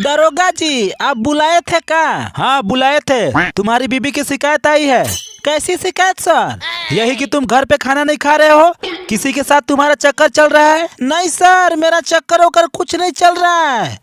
दरोगा जी आप बुलाए थे का हाँ बुलाए थे तुम्हारी बीबी की शिकायत आई है कैसी शिकायत सर यही कि तुम घर पे खाना नहीं खा रहे हो किसी के साथ तुम्हारा चक्कर चल रहा है नहीं सर मेरा चक्कर वक्कर कुछ नहीं चल रहा है